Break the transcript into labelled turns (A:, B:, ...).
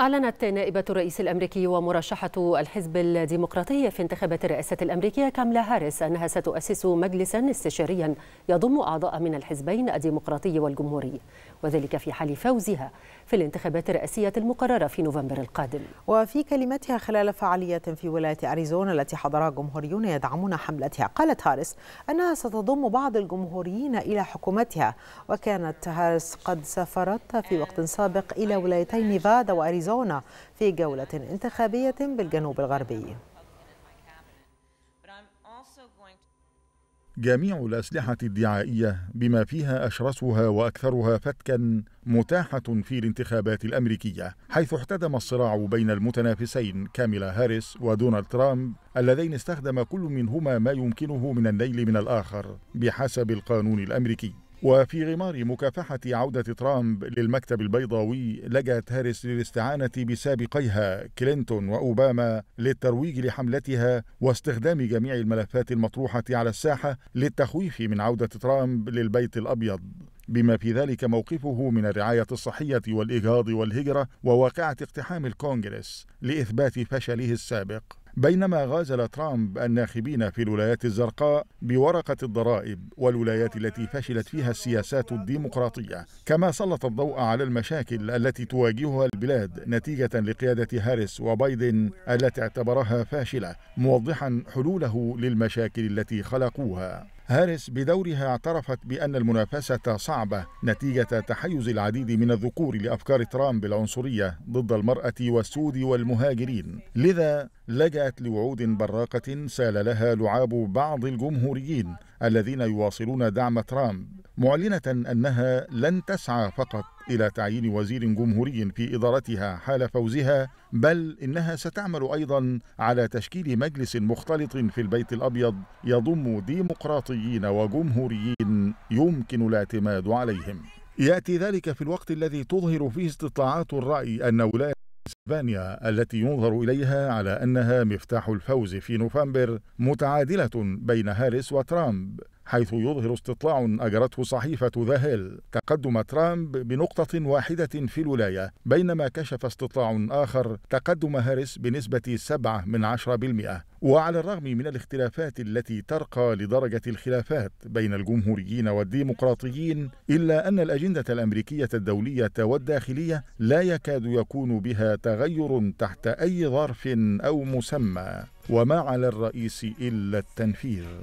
A: أعلنت نائبة الرئيس الأمريكي ومرشحة الحزب الديمقراطي في انتخابات الرئاسة الأمريكية كاملا هاريس أنها ستؤسس مجلسا استشاريا يضم أعضاء من الحزبين الديمقراطي والجمهوري وذلك في حال فوزها في الانتخابات الرئاسية المقررة في نوفمبر القادم وفي كلمتها خلال فعالية في ولاية أريزونا التي حضرها جمهوريون يدعمون حملتها قالت هاريس أنها ستضم بعض الجمهوريين إلى حكومتها وكانت هاريس قد سافرت في وقت سابق إلى ولايتي نيفادا وأريزونا أريزونا في جولة انتخابية بالجنوب الغربي
B: جميع الأسلحة الدعائية بما فيها أشرسها وأكثرها فتكا متاحة في الانتخابات الأمريكية حيث احتدم الصراع بين المتنافسين كاميلا هاريس ودونالد ترامب اللذين استخدم كل منهما ما يمكنه من النيل من الآخر بحسب القانون الأمريكي وفي غمار مكافحة عودة ترامب للمكتب البيضاوي لجأت هاريس للاستعانة بسابقيها كلينتون وأوباما للترويج لحملتها واستخدام جميع الملفات المطروحة على الساحة للتخويف من عودة ترامب للبيت الأبيض بما في ذلك موقفه من الرعاية الصحية والإجهاض والهجرة وواقعة اقتحام الكونغرس لإثبات فشله السابق بينما غازل ترامب الناخبين في الولايات الزرقاء بورقة الضرائب والولايات التي فشلت فيها السياسات الديمقراطية كما سلط الضوء على المشاكل التي تواجهها البلاد نتيجة لقيادة هاريس وبايدن التي اعتبرها فاشلة موضحا حلوله للمشاكل التي خلقوها هاريس بدورها اعترفت بأن المنافسة صعبة نتيجة تحيز العديد من الذكور لأفكار ترامب العنصرية ضد المرأة والسود والمهاجرين لذا لجأت لوعود براقة سال لها لعاب بعض الجمهوريين الذين يواصلون دعم ترامب معلنة أنها لن تسعى فقط إلى تعيين وزير جمهوري في إدارتها حال فوزها بل إنها ستعمل أيضا على تشكيل مجلس مختلط في البيت الأبيض يضم ديمقراطيين وجمهوريين يمكن الاعتماد عليهم يأتي ذلك في الوقت الذي تظهر فيه استطلاعات الرأي أن ولاية اسبانيا التي ينظر اليها على انها مفتاح الفوز في نوفمبر متعادله بين هاريس وترامب حيث يظهر استطلاع أجرته صحيفة ذا هيل تقدم ترامب بنقطة واحدة في الولاية بينما كشف استطلاع آخر تقدم هاريس بنسبة 7 من 10% وعلى الرغم من الاختلافات التي ترقى لدرجة الخلافات بين الجمهوريين والديمقراطيين إلا أن الأجندة الأمريكية الدولية والداخلية لا يكاد يكون بها تغير تحت أي ظرف أو مسمى وما على الرئيس إلا التنفيذ